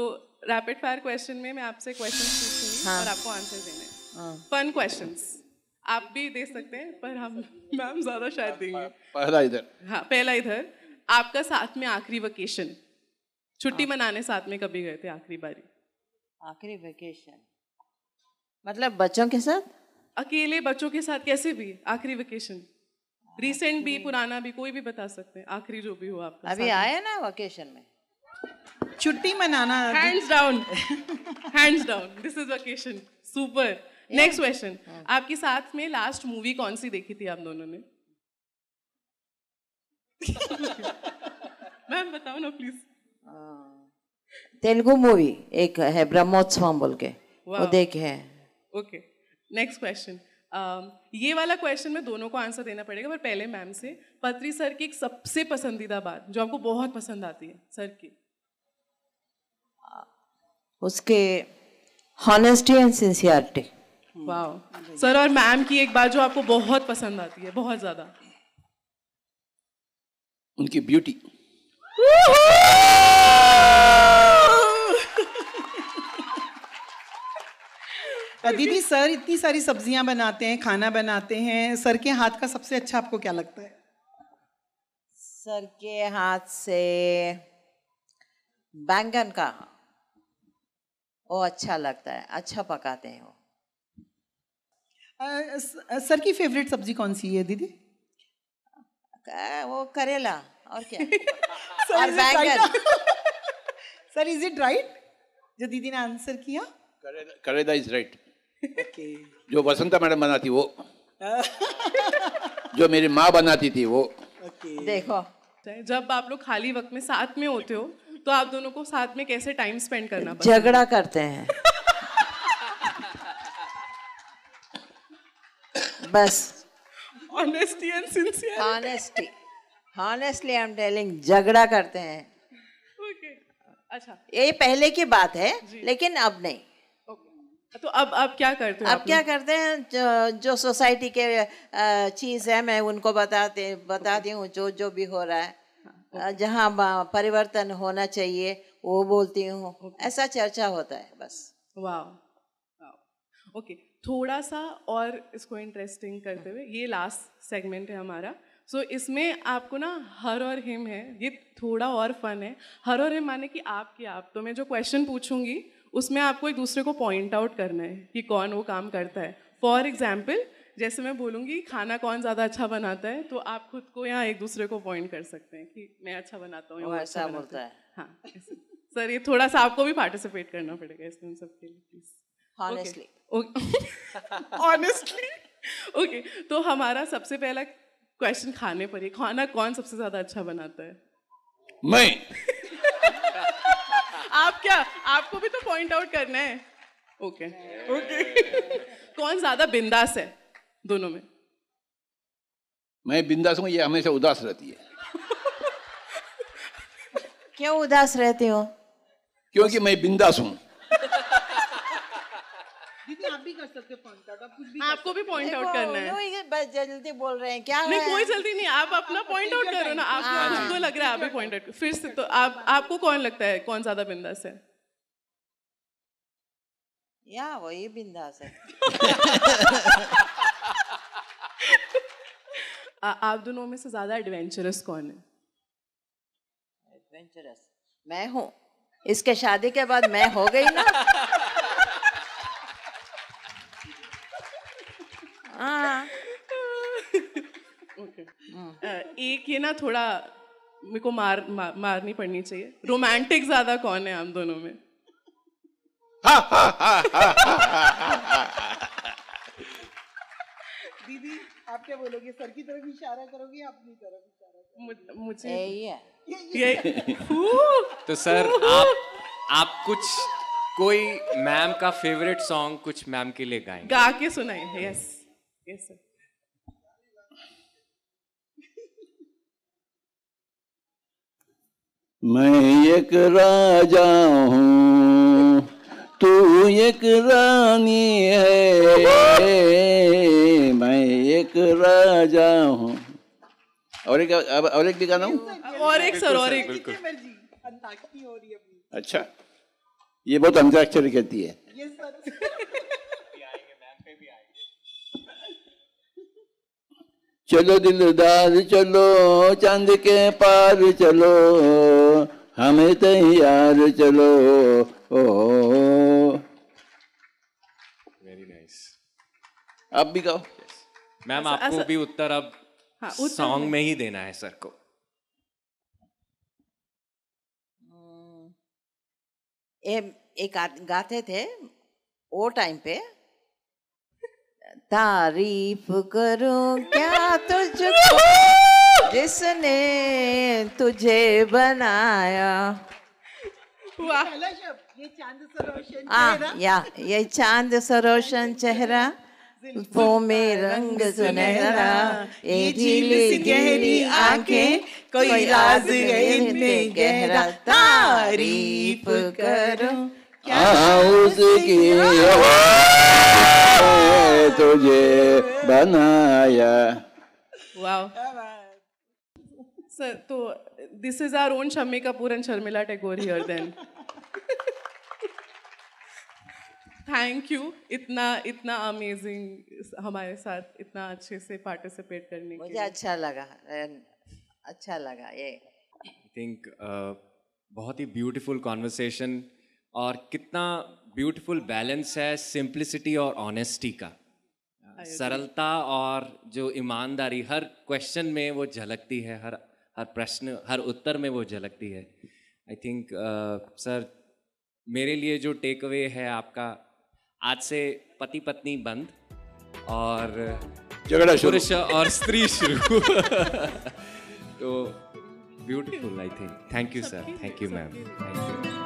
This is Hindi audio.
तो रैपिड फायर क्वेश्चन में मैं आपसे क्वेश्चन पूछूंगी हाँ। और आपको आंसर देने फन क्वेश्चन हाँ। आप भी दे सकते हैं पर हम मैम ज्यादा शायद देंगे पहला इधर हाँ पहला इधर आपका साथ में आखिरी वेकेशन छुट्टी हाँ। मनाने साथ में कभी गए थे आखिरी बारी आखिरी वेकेशन मतलब बच्चों के साथ अकेले बच्चों के साथ कैसे भी आखिरी वेकेशन रिसेंट भी पुराना भी कोई भी बता सकते हैं आखिरी जो भी हो आपका अभी आया ना वेकेशन में छुट्टी मनाना hands down hands down this is vacation super next question आपके साथ में लास्ट मूवी कौन सी देखी थी आप दोनों ने मैम बताओ ना प्लीज तेलुगु मूवी एक है ब्रह्मोत्सवम बोल के वो देखे है ओके नेक्स्ट क्वेश्चन ये वाला क्वेश्चन में दोनों को आंसर देना पड़ेगा पर पहले मैम से पत्री सर की एक सबसे पसंदीदा बात जो आपको बहुत पसंद आती है सर की उसके हॉनेस्टी एंड सिंसियरिटी सर और मैम की एक बात जो आपको बहुत पसंद आती है बहुत ज्यादा उनकी ब्यूटी दीदी सर इतनी सारी सब्जियां बनाते हैं खाना बनाते हैं सर के हाथ का सबसे अच्छा आपको क्या लगता है सर के हाथ से बैंगन का वो अच्छा लगता है अच्छा पकाते हैं वो सर की फेवरेट सब्जी कौन सी है दीदी वो करेला और क्या सर, और बैंगन सर इज इट राइट जो दीदी ने आंसर किया करेला इज राइट जो वसंता मैडम बनाती वो जो मेरी माँ बनाती थी वो okay. देखो जब आप लोग खाली वक्त में साथ में होते हो तो आप दोनों को साथ में कैसे टाइम स्पेंड करना झगड़ा करते हैं बस honesty and sincere honesty honestly I am telling झगड़ा करते हैं ओके okay. अच्छा ये पहले की बात है लेकिन अब नहीं तो अब अब क्या करते हैं अब क्या करते हैं जो, जो सोसाइटी के चीज़ है मैं उनको बताते बताती हूँ जो जो भी हो रहा है जहाँ परिवर्तन होना चाहिए वो बोलती हूँ ऐसा चर्चा होता है बस वाह ओके थोड़ा सा और इसको इंटरेस्टिंग करते हुए ये लास्ट सेगमेंट है हमारा सो so, इसमें आपको ना हर और हिम है ये थोड़ा और फन है हर और हिम माने कि की आप तो मैं जो क्वेश्चन पूछूंगी उसमें आपको एक दूसरे को पॉइंट आउट करना है कि कौन वो काम करता है फॉर एग्जाम्पल जैसे मैं बोलूँगी खाना कौन ज़्यादा अच्छा बनाता है तो आप खुद को या एक दूसरे को पॉइंट कर सकते हैं कि मैं अच्छा बनाता हूँ अच्छा बोलता है हाँ सर ये थोड़ा सा आपको भी पार्टिसिपेट करना पड़ेगा इसमें सबके लिए प्लीज ऑनेस्टली ऑनेस्टली ओके तो हमारा सबसे पहला क्वेश्चन खाने पर ही खाना कौन सबसे ज़्यादा अच्छा बनाता है मैं आप क्या आपको भी तो पॉइंट आउट करना है ओके okay. Okay okay. कौन ज़्यादा बिंदास है दोनों में मैं बिंदास हूँ ये हमेशा उदास रहती है क्यों उदास रहते हो क्योंकि मैं बिंदास हूँ आप भी कर सकते पॉइंट आउट आपको भी पॉइंट आउट करना है बस जल्दी बोल रहे हैं क्या नहीं कोई जल्दी नहीं आप अपना पॉइंट आउट करो ना आपको हाँ। लग रहा है आप भी पॉइंट आउट फिर से तो आप हाँ। आपको कौन लगता है कौन ज्यादा बिंदास है या वही बिंदास है आप दोनों में से ज़्यादा एडवेंचरस कौन है एडवेंचरस मैं हूँ इसके शादी के बाद मैं हो गई ना हाँ okay. एक ये ना थोड़ा मेरे को मार, मार मारनी पड़नी चाहिए रोमांटिक ज्यादा कौन है हम दोनों में हाँ, हाँ, हाँ, आप क्या बोलोगे सर की तरफ इशारा करोगे अपनी तरफ इशारा मुझे है ये तो सर आप आप कुछ कोई मैम का फेवरेट सॉन्ग कुछ मैम के लिए गाएं गा के सुनाएं यस यस सर मैं एक राजा हूँ तू एक रानी है एक राजा हूँ और एक अब और एक भी गाना हूँ और एक सर और एक अच्छा ये बहुत अंताक्षरी कहती है चलो दिलदार चलो चांद के पार चलो हमें तैयार चलो ओ वेरी नाइस nice. आप भी गाओ मैम आपको भी उत्तर अब हाँ, सॉन्ग में ही देना है सर को हम्म। ए, एक गाते थे वो टाइम पे तारीफ करो क्या तुझको जिसने तुझे बनाया वाह ये चांद सरोशन हाँ, चेहरा या ये चांद सरोशन चेहरा जुल्फों में रंग सुनहरा ये झील गहरी आंखें कोई राज गहरा तारीफ करो हाँ, हाँ, हाँ, तुझे बनाया सर तो this is our own Shammi Kapoor and Sharmila Tagore here then thank you इतना इतना अमेजिंग हमारे साथ इतना अच्छे से पार्टिसिपेट करने मुझे के लिए। अच्छा लगा अच्छा लगा ये आई थिंक uh, बहुत ही ब्यूटीफुल कॉन्वर्सेशन और कितना ब्यूटीफुल बैलेंस है सिंप्लिसिटी और ऑनेस्टी का सरलता और जो ईमानदारी हर क्वेश्चन में वो झलकती है हर हर प्रश्न हर उत्तर में वो झलकती है आई थिंक सर मेरे लिए जो टेक अवे है आपका आज से पति पत्नी बंद और झगड़ा पुरुष और स्त्री शुरू तो beautiful I think thank you sir thank you ma'am thank you